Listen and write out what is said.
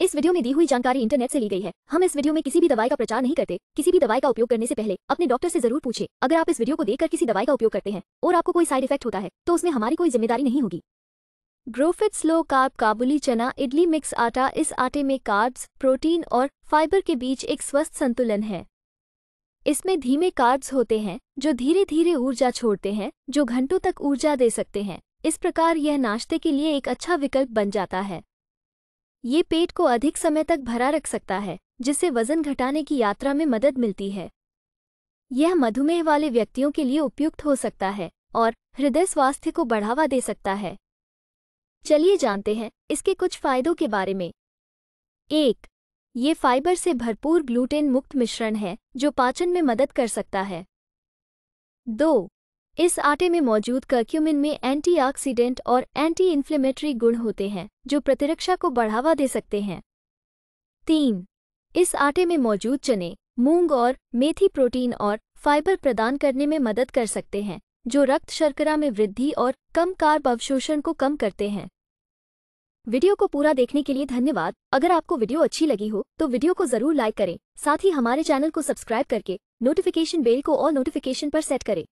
इस वीडियो में दी हुई जानकारी इंटरनेट से ली गई है हम इस वीडियो में किसी भी दवाई का प्रचार नहीं करते किसी भी दवाई का उपयोग करने से पहले अपने डॉक्टर से जरूर पूछे अगर आप इस वीडियो को देखकर किसी दवाई का उपयोग करते हैं और आपको कोई साइड इफेक्ट होता है तो उसमें हमारी कोई जिम्मेदारी नहीं होगी ग्रोफिट स्लो कार्ब काबुली चना इडली मिक्स आटा इस आटे में कार्ब्स प्रोटीन और फाइबर के बीच एक स्वस्थ संतुलन है इसमें धीमे कार्ब्स होते हैं जो धीरे धीरे ऊर्जा छोड़ते हैं जो घंटों तक ऊर्जा दे सकते हैं इस प्रकार यह नाश्ते के लिए एक अच्छा विकल्प बन जाता है ये पेट को अधिक समय तक भरा रख सकता है जिससे वजन घटाने की यात्रा में मदद मिलती है यह मधुमेह वाले व्यक्तियों के लिए उपयुक्त हो सकता है और हृदय स्वास्थ्य को बढ़ावा दे सकता है चलिए जानते हैं इसके कुछ फायदों के बारे में एक ये फाइबर से भरपूर ग्लूटेन मुक्त मिश्रण है जो पाचन में मदद कर सकता है दो इस आटे में मौजूद कर्क्यूमिन में एंटीऑक्सीडेंट और एंटी इन्फ्लेमेटरी गुण होते हैं जो प्रतिरक्षा को बढ़ावा दे सकते हैं तीन इस आटे में मौजूद चने मूंग और मेथी प्रोटीन और फाइबर प्रदान करने में मदद कर सकते हैं जो रक्त शर्करा में वृद्धि और कम कार्ब अवशोषण को कम करते हैं वीडियो को पूरा देखने के लिए धन्यवाद अगर आपको वीडियो अच्छी लगी हो तो वीडियो को जरूर लाइक करें साथ ही हमारे चैनल को सब्सक्राइब करके नोटिफिकेशन बेल को और नोटिफिकेशन पर सेट करें